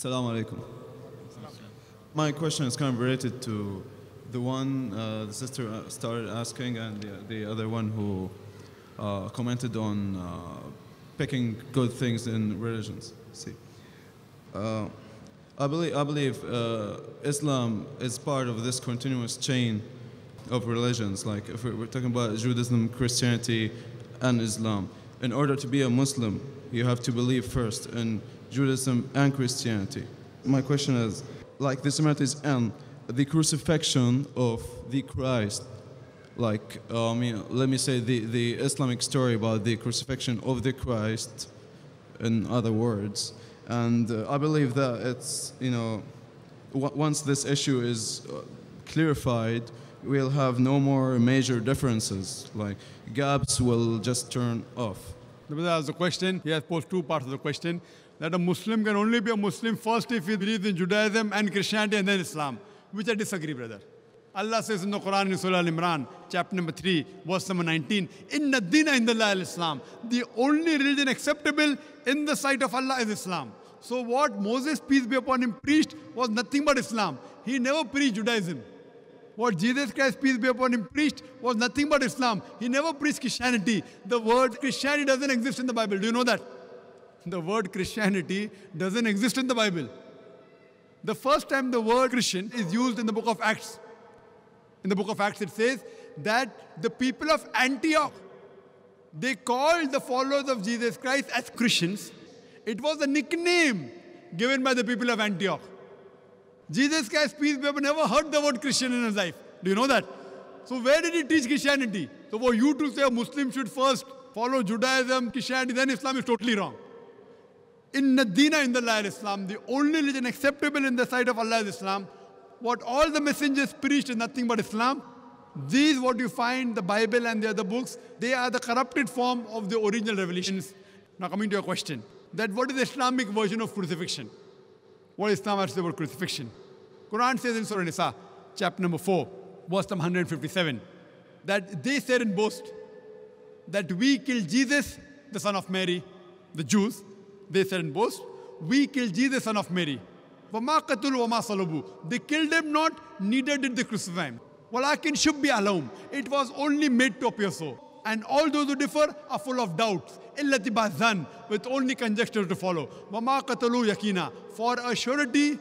Assalamu alaikum. My question is kind of related to the one uh, the sister uh, started asking and the, the other one who uh, commented on uh, picking good things in religions. See, uh, I believe, I believe uh, Islam is part of this continuous chain of religions. Like if we're talking about Judaism, Christianity, and Islam, in order to be a Muslim, you have to believe first in Judaism and Christianity. My question is, like the similarities and the crucifixion of the Christ, like um, you let me say the, the Islamic story about the crucifixion of the Christ, in other words, and uh, I believe that it's you know once this issue is uh, clarified, we'll have no more major differences. Like gaps will just turn off. That was the question. He has posed two parts of the question that a Muslim can only be a Muslim first if he believes in Judaism and Christianity and then Islam, which I disagree, brother. Allah says in the Quran in Surah Al Imran, chapter number 3, verse number 19, In Nadina in the al Islam, the only religion acceptable in the sight of Allah is Islam. So, what Moses, peace be upon him, preached was nothing but Islam. He never preached Judaism. What Jesus Christ, peace be upon him, preached was nothing but Islam. He never preached Christianity. The word Christianity doesn't exist in the Bible. Do you know that? the word Christianity doesn't exist in the Bible. The first time the word Christian is used in the book of Acts. In the book of Acts, it says that the people of Antioch, they called the followers of Jesus Christ as Christians. It was a nickname given by the people of Antioch. Jesus Christ, peace be upon never heard the word Christian in his life. Do you know that? So where did he teach Christianity? So for you to say a Muslim should first follow Judaism, Christianity, then Islam is totally wrong. In Nadina in the Allah of Islam, the only religion acceptable in the sight of Allah is Islam. What all the messengers preached is nothing but Islam. These, what you find, the Bible and the other books, they are the corrupted form of the original revelations. Now coming to your question, that what is the Islamic version of crucifixion? What is Islam has about crucifixion? Quran says in Surah Nisa, chapter number 4, verse number 157, that they said in boast that we killed Jesus, the son of Mary, the Jews, they said and boast, we killed Jesus, son of Mary. They killed him not, neither did they crucify him. وَلَكِنْ be لَهُمْ It was only made to appear so. And all those who differ are full of doubts. إِلَّتِ بَعْذَنْ With only conjecture to follow. وَمَا قَتَلُوا For a surety,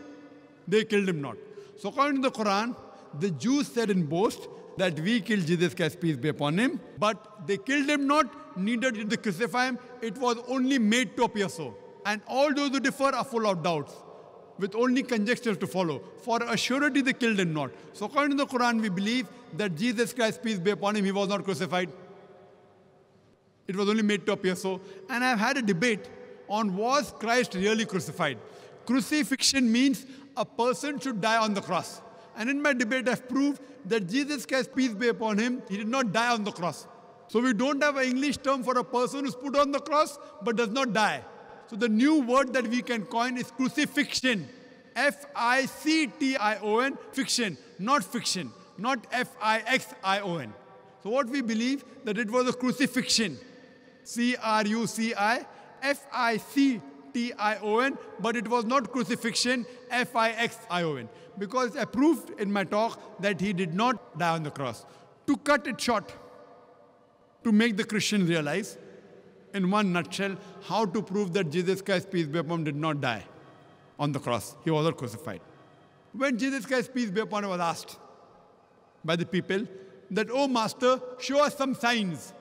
they killed him not. So according to the Quran, the Jews said in boast that we killed Jesus Christ, peace be upon him. But they killed him not, neither did they crucify him. It was only made to appear so. And all those who differ are full of doubts, with only conjectures to follow. For a surety they killed him not. So according to the Quran, we believe that Jesus Christ, peace be upon him, he was not crucified. It was only made to appear so. And I've had a debate on was Christ really crucified? Crucifixion means a person should die on the cross. And in my debate, I've proved that Jesus Christ, peace be upon him, he did not die on the cross. So we don't have an English term for a person who's put on the cross but does not die. So the new word that we can coin is crucifixion. F I C T I O N, fiction, not fiction, not F I X I O N. So what we believe that it was a crucifixion. C R U C I F I C T I O N, but it was not crucifixion, F-I-X-I-O-N because I proved in my talk that he did not die on the cross. To cut it short, to make the Christian realize, in one nutshell, how to prove that Jesus Christ, peace be upon him, did not die on the cross. He was not crucified. When Jesus Christ, peace be upon him, was asked by the people that, Oh, Master, show us some signs.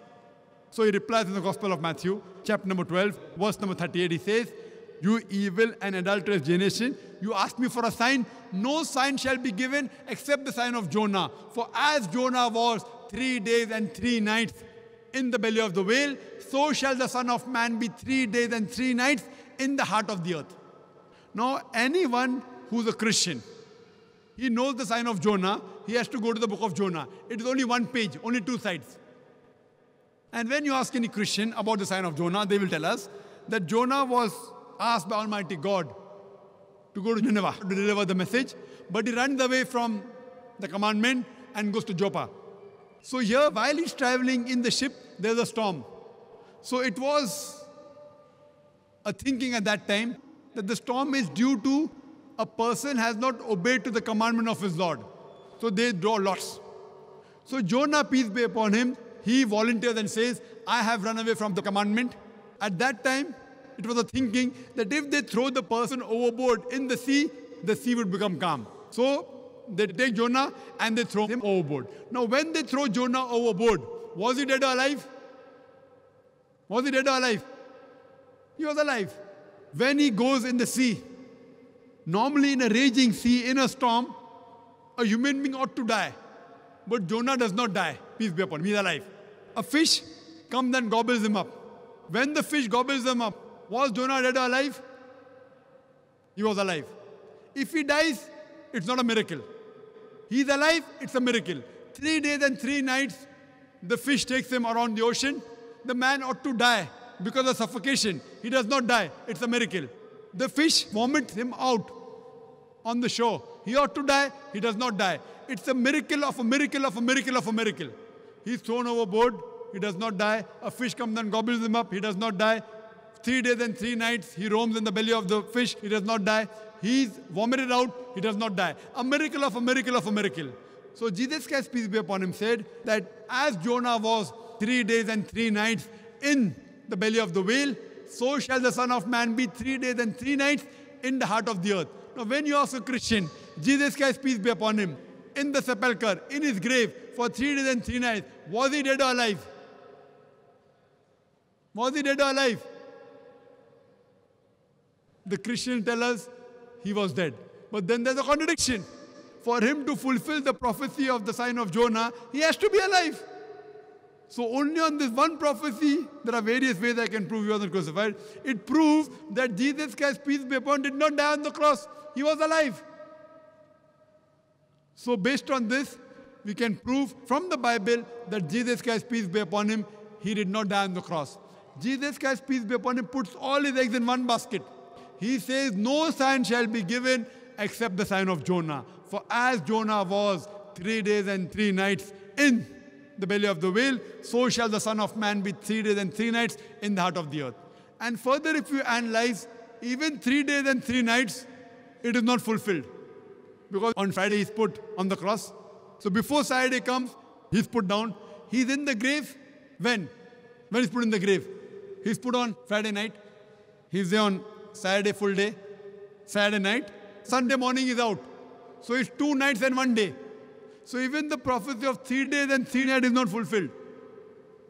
So he replies in the Gospel of Matthew, chapter number 12, verse number 38, he says, you evil and adulterous generation, you ask me for a sign. No sign shall be given except the sign of Jonah. For as Jonah was three days and three nights in the belly of the whale, so shall the Son of Man be three days and three nights in the heart of the earth. Now, anyone who's a Christian, he knows the sign of Jonah, he has to go to the book of Jonah. It is only one page, only two sides. And when you ask any Christian about the sign of Jonah, they will tell us that Jonah was asked by Almighty God to go to Nineveh to deliver the message, but he runs away from the commandment and goes to Joppa. So here, while he's traveling in the ship, there's a storm. So it was a thinking at that time that the storm is due to a person has not obeyed to the commandment of his Lord. So they draw lots. So Jonah, peace be upon him, he volunteers and says, I have run away from the commandment. At that time, it was a thinking that if they throw the person overboard in the sea, the sea would become calm. So they take Jonah and they throw him overboard. Now, when they throw Jonah overboard, was he dead or alive? Was he dead or alive? He was alive. When he goes in the sea, normally in a raging sea, in a storm, a human being ought to die. But Jonah does not die. Peace be upon him. He's alive. A fish comes and gobbles him up. When the fish gobbles him up, was Jonah dead or alive? He was alive. If he dies, it's not a miracle. He's alive, it's a miracle. Three days and three nights, the fish takes him around the ocean. The man ought to die because of suffocation. He does not die. It's a miracle. The fish vomits him out on the shore. He ought to die. He does not die. It's a miracle of a miracle of a miracle of a miracle. He's thrown overboard. He does not die. A fish comes and gobbles him up. He does not die. Three days and three nights he roams in the belly of the fish, he does not die. He's vomited out, he does not die. A miracle of a miracle of a miracle. So Jesus Christ, peace be upon him, said that as Jonah was three days and three nights in the belly of the whale, so shall the Son of Man be three days and three nights in the heart of the earth. Now, when you ask a Christian, Jesus Christ, peace be upon him, in the sepulchre, in his grave, for three days and three nights, was he dead or alive? Was he dead or alive? The Christians tell us he was dead. But then there's a contradiction. For him to fulfill the prophecy of the sign of Jonah, he has to be alive. So only on this one prophecy, there are various ways I can prove he wasn't crucified. It proves that Jesus Christ, peace be upon, did not die on the cross. He was alive. So based on this, we can prove from the Bible that Jesus Christ, peace be upon him, he did not die on the cross. Jesus Christ, peace be upon him, puts all his eggs in one basket he says, No sign shall be given except the sign of Jonah. For as Jonah was three days and three nights in the belly of the whale, so shall the Son of Man be three days and three nights in the heart of the earth. And further, if you analyze, even three days and three nights, it is not fulfilled. Because on Friday he's put on the cross. So before Saturday comes, he's put down. He's in the grave. When? When he's put in the grave. He's put on Friday night. He's there on Saturday full day, Saturday night, Sunday morning is out. So it's two nights and one day. So even the prophecy of three days and three nights is not fulfilled.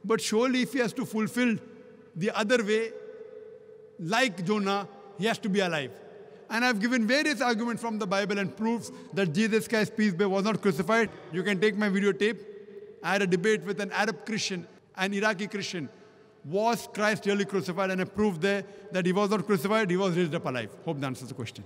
But surely if he has to fulfill the other way, like Jonah, he has to be alive. And I've given various arguments from the Bible and proofs that Jesus Christ, peace be, was not crucified. You can take my videotape. I had a debate with an Arab Christian, an Iraqi Christian, was Christ really crucified? And I proved there that he was not crucified, he was raised up alive. Hope that answers the question.